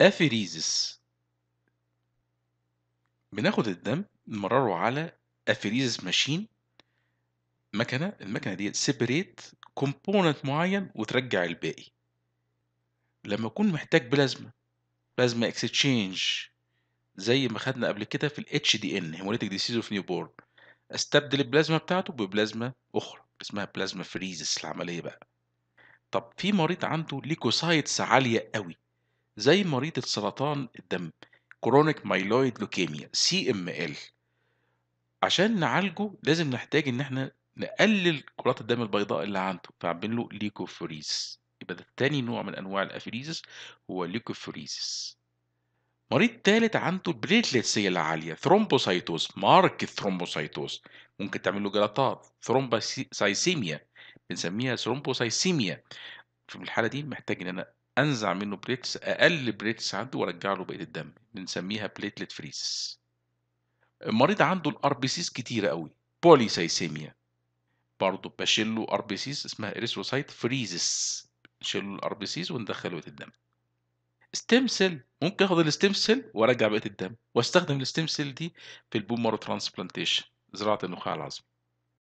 افيريزس بناخد الدم نمرره على افيريزس ماشين مكنة المكنة دي سيبريت كومبوننت معين وترجع الباقي لما أكون محتاج بلازما بلازما اكستشينج زي ما خدنا قبل كده في ال HDN هيموليتيك ديسيز اوف نيو بورن استبدل البلازما بتاعته ببلازما اخرى اسمها بلازما فريزس العمليه بقى طب في مريض عنده ليكوسايتس عاليه قوي زي مريض السرطان الدم كرونيك مايلويد لوكيميا سي ام ال عشان نعالجه لازم نحتاج ان احنا نقلل كرات الدم البيضاء اللي عنده فعاملين له ليكوفوريز يبقى ده تاني نوع من انواع الافريزس هو ليكوفوريزس مريض تالت عنده البليتلتس هي العاليه ثرومبوسايتوز مارك ثرومبوسايتوز ممكن تعمل له جلطات ثرومبوسايسيميا بنسميها ثرومبوسايسيميا في الحاله دي محتاج ان انا انزع منه بليتس اقل بليتس عنده وارجع له بقيه الدم بنسميها بليتلت فريز المريض عنده الار بي سيز كتيره قوي بوليسايسيميا برضه بشيل له ار بي سيز اسمها اريثروسايت فريزس نشيل الار بي سيز وندخله بقيه الدم ستيم سيل ممكن اخد الستيم سيل وارجع بقيه الدم واستخدم الستيم سيل دي في البومر ترانسبلانتيشن زراعه النخاع العظمي